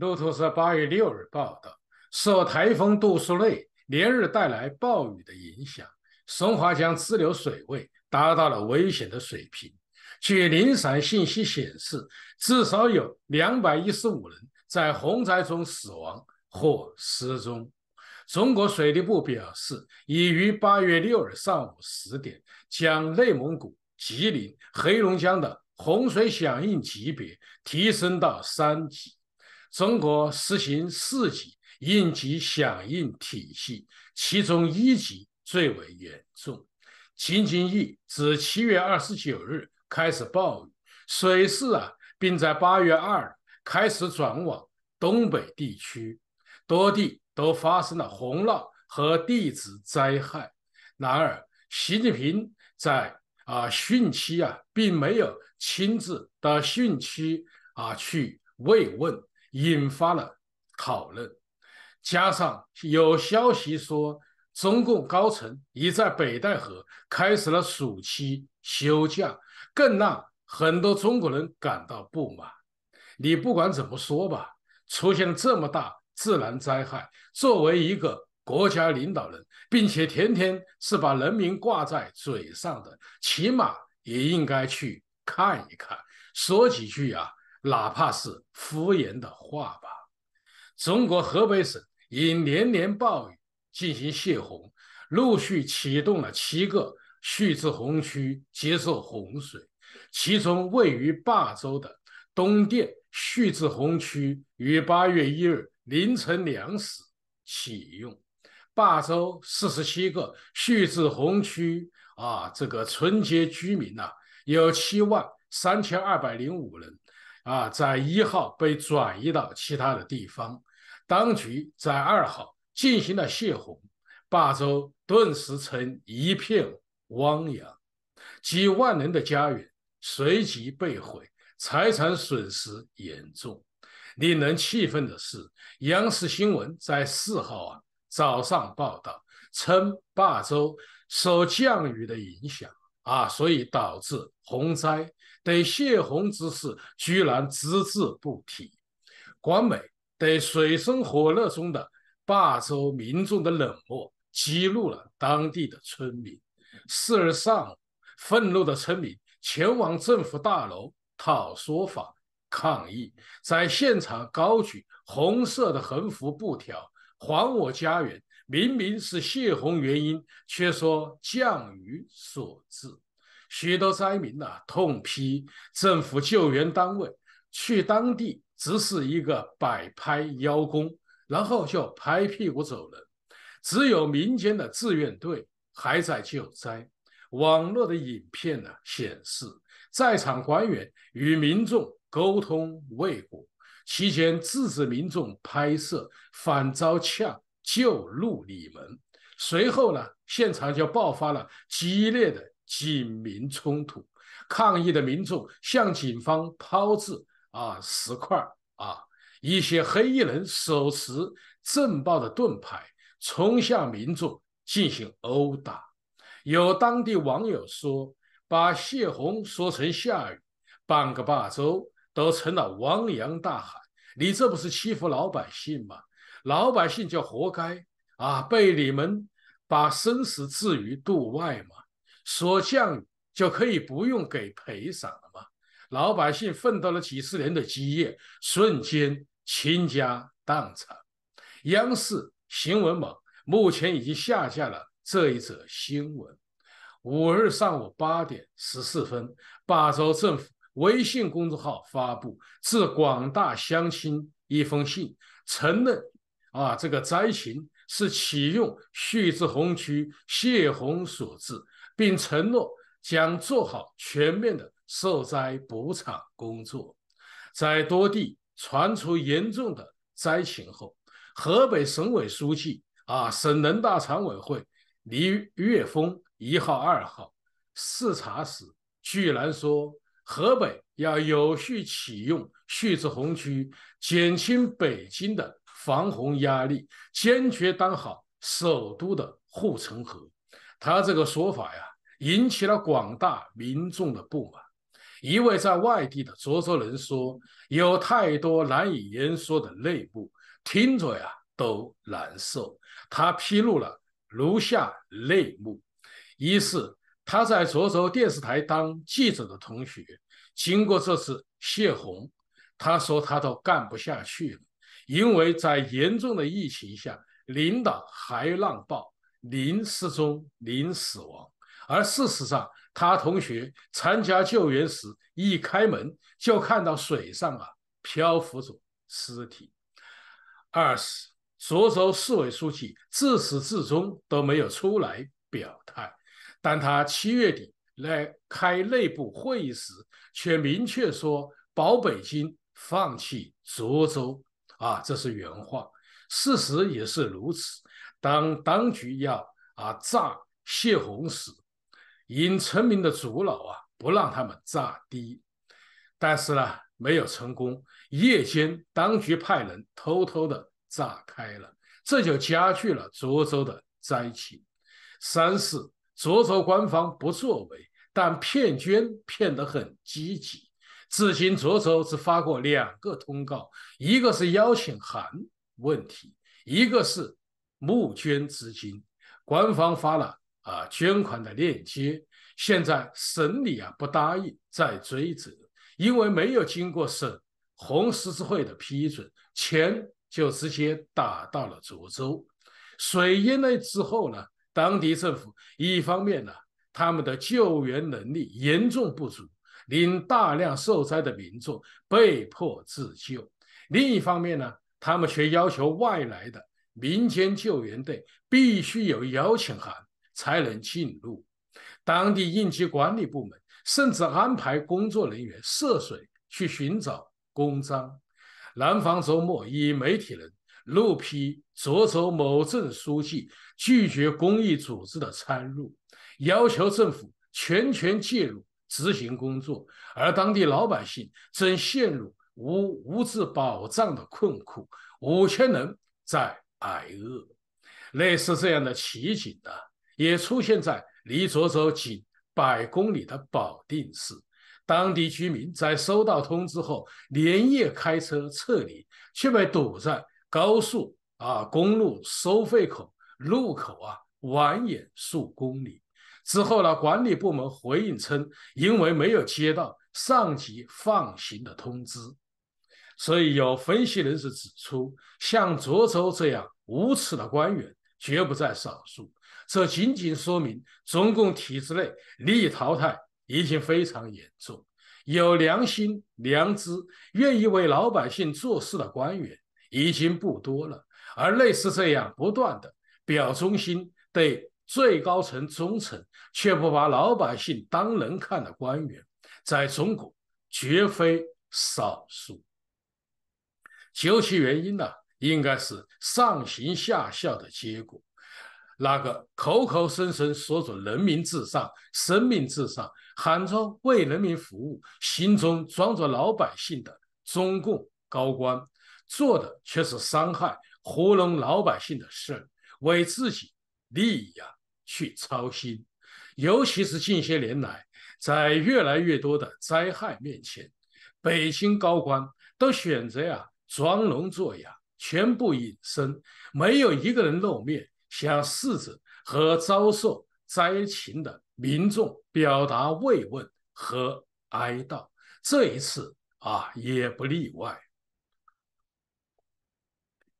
路透社八月六日报道，受台风“杜苏芮”连日带来暴雨的影响，松花江支流水位达到了危险的水平。据零散信息显示，至少有两百一十五人在洪灾中死亡或失踪。中国水利部表示，已于八月六日上午十点将内蒙古、吉林、黑龙江的洪水响应级别提升到三级。中国实行四级应急响应体系，其中一级最为严重。京津冀自七月二十九日开始暴雨，水势啊，并在八月二开始转往东北地区，多地都发生了洪涝和地质灾害。然而，习近平在啊汛期啊，并没有亲自到汛期啊去慰问。引发了讨论，加上有消息说中共高层已在北戴河开始了暑期休假，更让很多中国人感到不满。你不管怎么说吧，出现了这么大自然灾害，作为一个国家领导人，并且天天是把人民挂在嘴上的，起码也应该去看一看，说几句啊。哪怕是敷衍的话吧。中国河北省因连年暴雨进行泄洪，陆续启动了七个蓄滞洪区接受洪水。其中，位于霸州的东店蓄滞洪区于八月一日凌晨两时启用。霸州四十七个蓄滞洪区啊，这个村街居民呐，有七万三千二百零五人。啊，在一号被转移到其他的地方，当局在二号进行了泄洪，霸州顿时成一片汪洋，几万人的家园随即被毁，财产损失严重。令人气愤的是，央视新闻在四号啊早上报道称，霸州受降雨的影响啊，所以导致洪灾。对泄洪之事居然只字不提，广美对水深火热中的霸州民众的冷漠激怒了当地的村民。次日上午，愤怒的村民前往政府大楼讨说法、抗议，在现场高举红色的横幅布条：“还我家园！”明明是泄洪原因，却说降雨所致。许多灾民呢痛批政府救援单位去当地只是一个摆拍邀功，然后就拍屁股走人。只有民间的志愿队还在救灾。网络的影片呢显示，在场官员与民众沟通未果，期间制止民众拍摄，反遭呛就入里门。随后呢，现场就爆发了激烈的。警民冲突，抗议的民众向警方抛掷啊石块啊，一些黑衣人手持《震爆的盾牌冲向民众进行殴打。有当地网友说：“把泄洪说成下雨，半个霸州都成了汪洋大海，你这不是欺负老百姓吗？老百姓就活该啊，被你们把生死置于度外吗？”所降就可以不用给赔偿了吗？老百姓奋斗了几十年的基业，瞬间倾家荡产。央视新闻网目前已经下架了这一则新闻。五日上午八点十四分，巴州政府微信公众号发布致广大乡亲一封信，承认啊这个灾情是启用蓄滞洪区泄洪所致。并承诺将做好全面的受灾补偿工作。在多地传出严重的灾情后，河北省委书记啊，省人大常委会李岳峰一号、二号视察时，居然说：“河北要有序启用蓄滞洪区，减轻北京的防洪压力，坚决当好首都的护城河。”他这个说法呀。引起了广大民众的不满。一位在外地的涿州人说：“有太多难以言说的内幕，听着呀都难受。”他披露了如下内幕：一是他在涿州电视台当记者的同学，经过这次泄洪，他说他都干不下去了，因为在严重的疫情下，领导还让报零失踪、零死亡。而事实上，他同学参加救援时，一开门就看到水上啊漂浮着尸体。二是涿州市委书记自始至终都没有出来表态，但他七月底来开内部会议时，却明确说保北京，放弃涿州。啊，这是原话，事实也是如此。当当局要啊炸泄洪时，引村民的阻挠啊，不让他们炸堤，但是呢，没有成功。夜间，当局派人偷偷的炸开了，这就加剧了涿州的灾情。三是涿州官方不作为，但骗捐骗得很积极。至今，涿州只发过两个通告，一个是邀请函问题，一个是募捐资金。官方发了。啊，捐款的链接，现在省里啊不答应再追责，因为没有经过省红十字会的批准，钱就直接打到了涿州。水淹了之后呢，当地政府一方面呢，他们的救援能力严重不足，令大量受灾的民众被迫自救；另一方面呢，他们却要求外来的民间救援队必须有邀请函。才能进入当地应急管理部门，甚至安排工作人员涉水去寻找公章。南方周末一媒体人怒批：，涿州某镇书记拒绝公益组织的参入，要求政府全权介入执行工作，而当地老百姓正陷入无物质保障的困苦，五千人在挨饿。类似这样的奇景呢？也出现在离涿州仅百公里的保定市，当地居民在收到通知后连夜开车撤离，却被堵在高速啊、公路收费口、路口啊，蜿蜒数公里。之后呢，管理部门回应称，因为没有接到上级放行的通知，所以有分析人士指出，像涿州这样无耻的官员。绝不在少数，这仅仅说明中共体制内利益淘汰已经非常严重，有良心、良知、愿意为老百姓做事的官员已经不多了，而类似这样不断的表忠心、对最高层忠诚却不把老百姓当人看的官员，在中国绝非少数。究其原因呢？应该是上行下效的结果。那个口口声声说着人民至上、生命至上，喊着为人民服务，心中装着老百姓的中共高官，做的却是伤害、糊弄老百姓的事儿，为自己利益啊去操心。尤其是近些年来，在越来越多的灾害面前，北京高官都选择呀装聋作哑。全部隐身，没有一个人露面，向逝者和遭受灾情的民众表达慰问和哀悼。这一次啊，也不例外。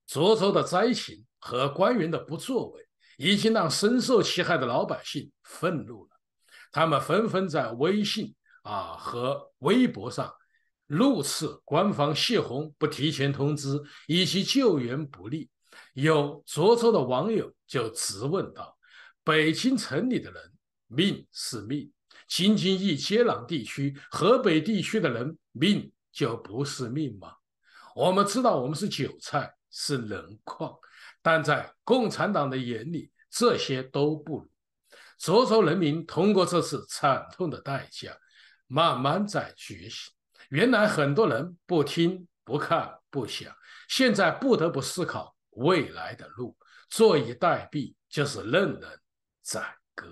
涿州的灾情和官员的不作为，已经让深受其害的老百姓愤怒了。他们纷纷在微信啊和微博上。怒次官方泄洪不提前通知，以及救援不力，有涿州的网友就质问道：“北京城里的人命是命，京津冀接壤地区河北地区的人命就不是命吗？”我们知道，我们是韭菜，是人矿，但在共产党的眼里，这些都不如涿州人民通过这次惨痛的代价，慢慢在觉醒。原来很多人不听不看不想，现在不得不思考未来的路。坐以待毙就是任人宰割。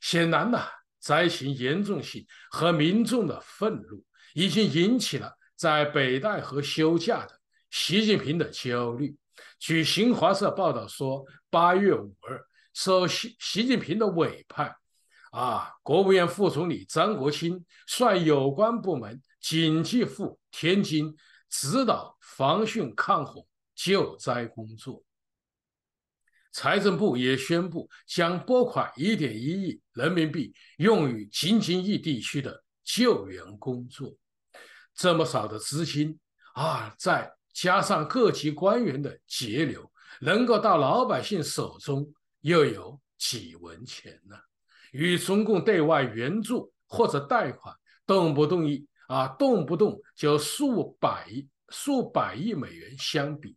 显然呐，灾情严重性和民众的愤怒已经引起了在北戴河休假的习近平的焦虑。据新华社报道说，八月五日，受习习近平的委派，啊，国务院副总理张国清率有关部门。紧急赴天津指导防汛抗洪救灾工作。财政部也宣布将拨款一点一亿人民币用于京津冀地区的救援工作。这么少的资金啊，再加上各级官员的截留，能够到老百姓手中又有几文钱呢？与中共对外援助或者贷款动不动一。啊，动不动就数百数百亿美元相比，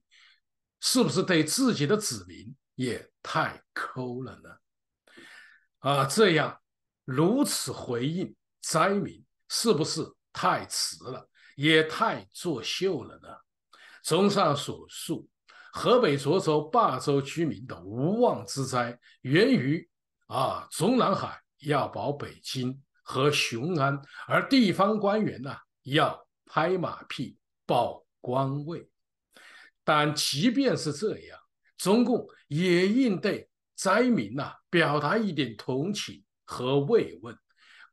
是不是对自己的子民也太抠了呢？啊，这样如此回应灾民，是不是太迟了，也太作秀了呢？综上所述，河北涿州霸州居民的无妄之灾，源于啊中南海要保北京。和雄安，而地方官员呢，要拍马屁保官位。但即便是这样，中共也应对灾民呐表达一点同情和慰问。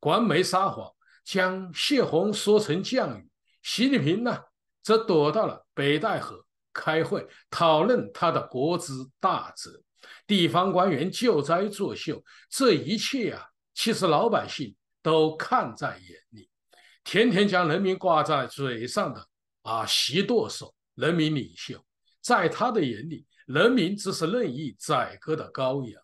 官媒撒谎，将泄洪说成降雨。习近平呢，则躲到了北戴河开会，讨论他的国之大者。地方官员救灾作秀，这一切啊，其实老百姓。都看在眼里，天天将人民挂在嘴上的啊，习舵手、人民领袖，在他的眼里，人民只是任意宰割的羔羊。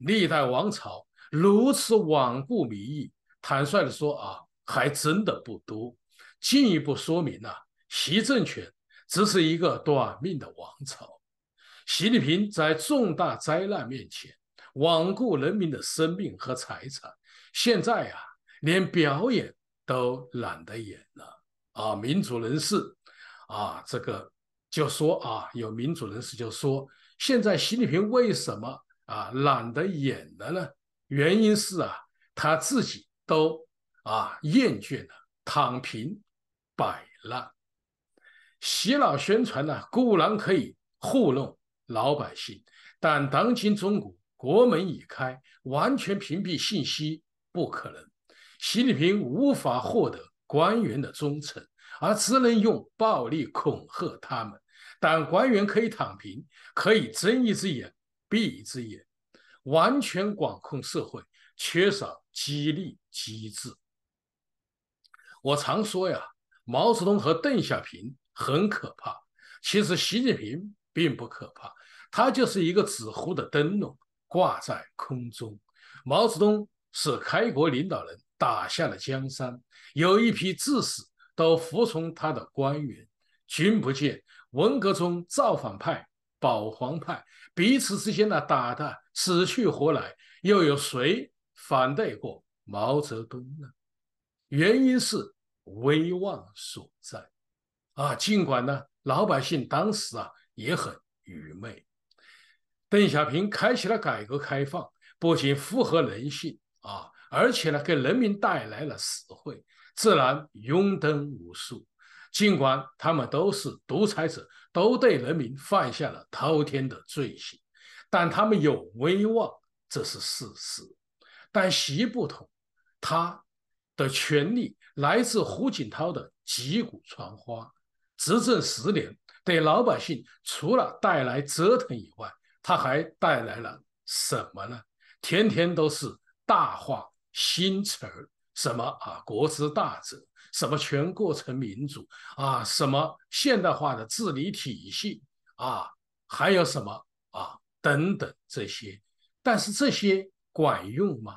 历代王朝如此罔顾民意，坦率的说啊，还真的不多。进一步说明了，习政权只是一个短命的王朝。习近平在重大灾难面前，罔顾人民的生命和财产，现在呀。连表演都懒得演了啊！民主人士啊，这个就说啊，有民主人士就说，现在习近平为什么啊懒得演了呢？原因是啊，他自己都啊厌倦了躺平摆烂。洗脑宣传呢，固然可以糊弄老百姓，但当今中国国门已开，完全屏蔽信息不可能。习近平无法获得官员的忠诚，而只能用暴力恐吓他们。但官员可以躺平，可以睁一只眼闭一只眼，完全管控社会，缺少激励机制。我常说呀，毛泽东和邓小平很可怕，其实习近平并不可怕，他就是一个纸糊的灯笼挂在空中。毛泽东是开国领导人。打下了江山，有一批志死都服从他的官员。君不见，文革中造反派、保皇派彼此之间呢打的死去活来，又有谁反对过毛泽东呢？原因是威望所在。啊，尽管呢老百姓当时啊也很愚昧，邓小平开启了改革开放，不仅符合人性啊。而且呢，给人民带来了实惠，自然拥登无数。尽管他们都是独裁者，都对人民犯下了滔天的罪行，但他们有威望，这是事实。但习不同，他的权力来自胡锦涛的“击鼓传花”，执政十年，对老百姓除了带来折腾以外，他还带来了什么呢？天天都是大话。新词儿什么啊？国之大者，什么全过程民主啊？什么现代化的治理体系啊？还有什么啊？等等这些，但是这些管用吗？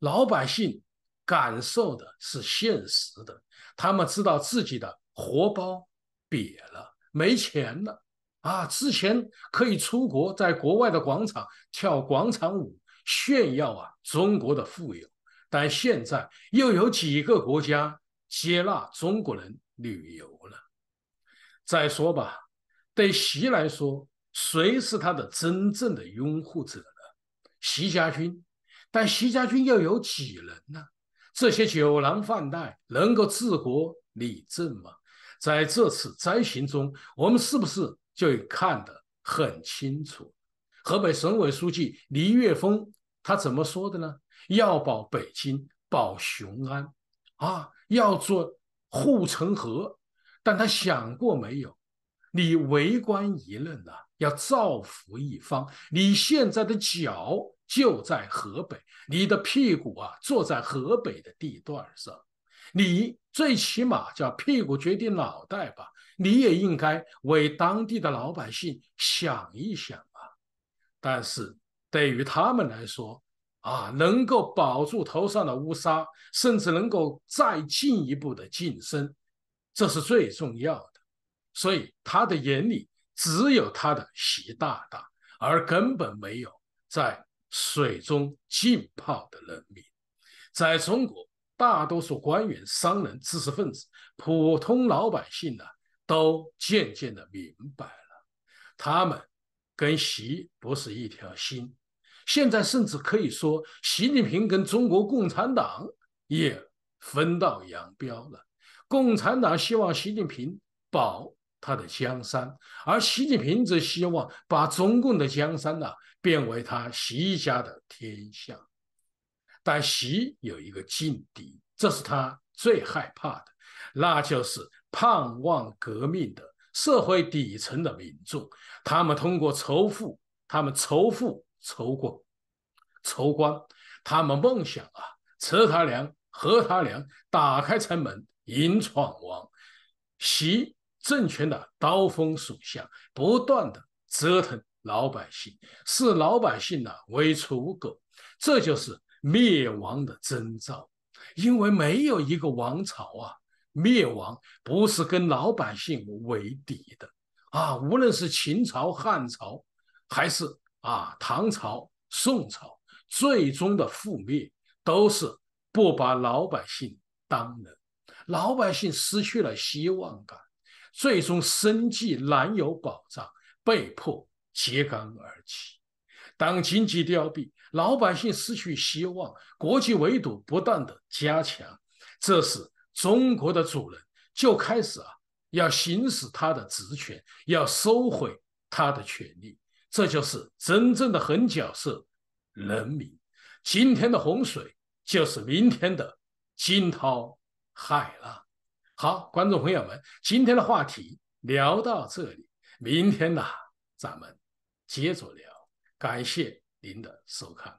老百姓感受的是现实的，他们知道自己的荷包瘪了，没钱了啊！之前可以出国，在国外的广场跳广场舞。炫耀啊，中国的富有，但现在又有几个国家接纳中国人旅游了？再说吧，对习来说，谁是他的真正的拥护者呢？习家军，但习家军又有几人呢？这些酒囊饭袋能够治国理政吗？在这次灾情中，我们是不是就看得很清楚？河北省委书记倪岳峰，他怎么说的呢？要保北京，保雄安，啊，要做护城河。但他想过没有？你为官一任啊，要造福一方。你现在的脚就在河北，你的屁股啊坐在河北的地段上，你最起码叫屁股决定脑袋吧？你也应该为当地的老百姓想一想。但是对于他们来说，啊，能够保住头上的乌纱，甚至能够再进一步的晋升，这是最重要的。所以他的眼里只有他的习大大，而根本没有在水中浸泡的人民。在中国，大多数官员、商人、知识分子、普通老百姓呢，都渐渐的明白了，他们。跟习不是一条心，现在甚至可以说，习近平跟中国共产党也分道扬镳了。共产党希望习近平保他的江山，而习近平则希望把中共的江山呐变为他习家的天下。但习有一个劲敌，这是他最害怕的，那就是盼望革命的。社会底层的民众，他们通过仇富，他们仇富、仇过，仇官，他们梦想啊，吃他粮、喝他粮，打开城门迎闯王，袭政权的刀锋所向，不断的折腾老百姓，视老百姓呢为刍狗，这就是灭亡的征兆，因为没有一个王朝啊。灭亡不是跟老百姓为敌的啊！无论是秦朝、汉朝，还是啊唐朝、宋朝，最终的覆灭都是不把老百姓当人。老百姓失去了希望感，最终生计难有保障，被迫揭竿而起。当经济凋敝，老百姓失去希望，国际围堵不断的加强，这是中国的主人就开始啊，要行使他的职权，要收回他的权利，这就是真正的狠角色人民。今天的洪水就是明天的惊涛骇浪。好，观众朋友们，今天的话题聊到这里，明天呢咱们接着聊。感谢您的收看。